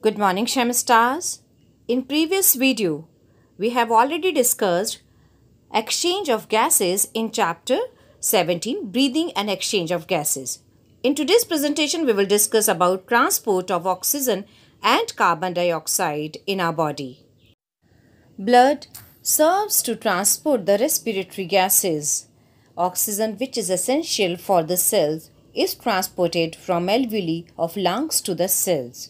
Good morning Shemstars. In previous video, we have already discussed exchange of gases in chapter 17 breathing and exchange of gases. In today's presentation, we will discuss about transport of oxygen and carbon dioxide in our body. Blood serves to transport the respiratory gases. Oxygen which is essential for the cells is transported from alveoli of lungs to the cells.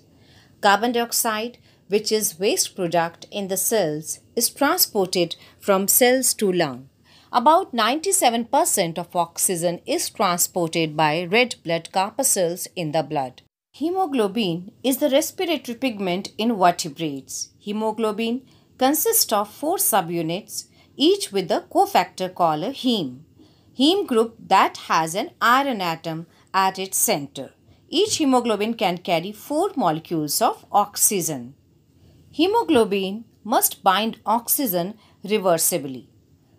Carbon dioxide, which is waste product in the cells, is transported from cells to lung. About 97% of oxygen is transported by red blood corpuscles in the blood. Hemoglobin is the respiratory pigment in vertebrates. Hemoglobin consists of four subunits, each with a cofactor called a heme. Heme group that has an iron atom at its center. Each hemoglobin can carry 4 molecules of oxygen. Hemoglobin must bind oxygen reversibly,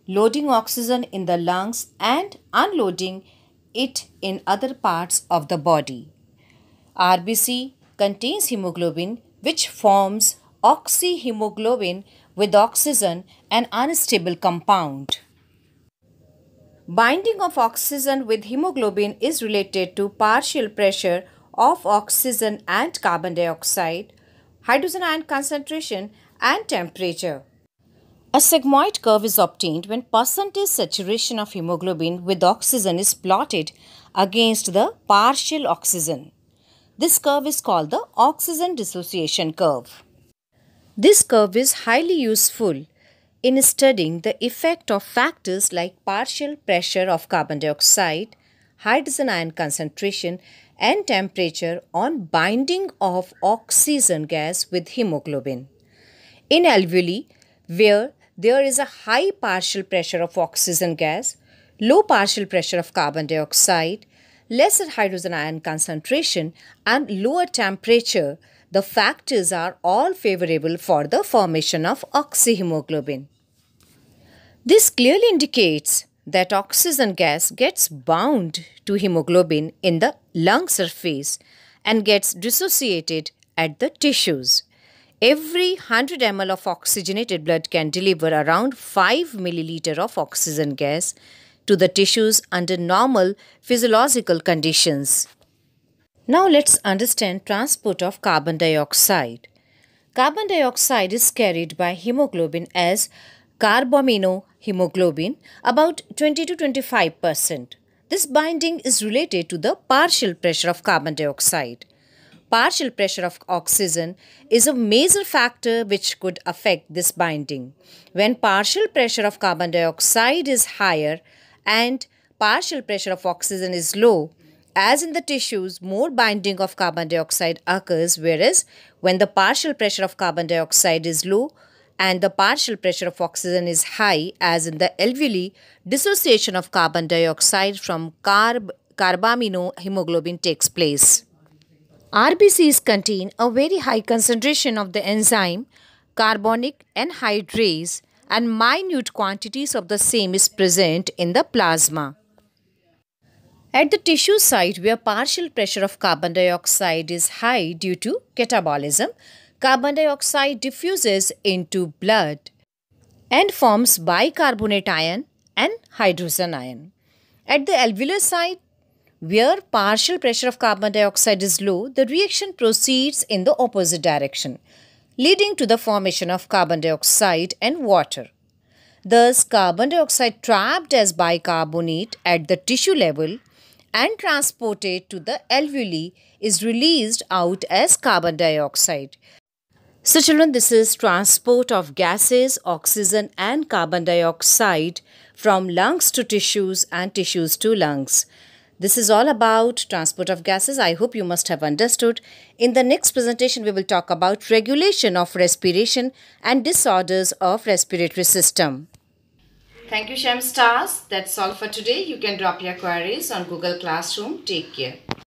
loading oxygen in the lungs and unloading it in other parts of the body. RBC contains hemoglobin which forms oxyhemoglobin with oxygen, an unstable compound. Binding of oxygen with hemoglobin is related to partial pressure of oxygen and carbon dioxide, hydrogen ion concentration and temperature. A sigmoid curve is obtained when percentage saturation of hemoglobin with oxygen is plotted against the partial oxygen. This curve is called the oxygen dissociation curve. This curve is highly useful in studying the effect of factors like partial pressure of carbon dioxide, hydrogen ion concentration, and temperature on binding of oxygen gas with hemoglobin. In alveoli, where there is a high partial pressure of oxygen gas, low partial pressure of carbon dioxide, lesser hydrogen ion concentration, and lower temperature, the factors are all favorable for the formation of oxyhemoglobin. This clearly indicates that oxygen gas gets bound to hemoglobin in the lung surface and gets dissociated at the tissues. Every 100 ml of oxygenated blood can deliver around 5 milliliter of oxygen gas to the tissues under normal physiological conditions. Now let's understand transport of carbon dioxide. Carbon dioxide is carried by hemoglobin as carbaminohemoglobin about 20 to 25 percent. This binding is related to the partial pressure of carbon dioxide. Partial pressure of oxygen is a major factor which could affect this binding. When partial pressure of carbon dioxide is higher and partial pressure of oxygen is low, as in the tissues, more binding of carbon dioxide occurs, whereas when the partial pressure of carbon dioxide is low and the partial pressure of oxygen is high, as in the alveoli, dissociation of carbon dioxide from carb carbaminohemoglobin takes place. RBCs contain a very high concentration of the enzyme carbonic anhydrase and minute quantities of the same is present in the plasma. At the tissue site where partial pressure of carbon dioxide is high due to catabolism, carbon dioxide diffuses into blood and forms bicarbonate ion and hydrogen ion. At the alveolar site, where partial pressure of carbon dioxide is low, the reaction proceeds in the opposite direction, leading to the formation of carbon dioxide and water. Thus, carbon dioxide trapped as bicarbonate at the tissue level and transported to the alveoli is released out as carbon dioxide. So children, this is transport of gases, oxygen and carbon dioxide from lungs to tissues and tissues to lungs. This is all about transport of gases. I hope you must have understood. In the next presentation, we will talk about regulation of respiration and disorders of respiratory system. Thank you Stars. That's all for today. You can drop your queries on Google Classroom. Take care.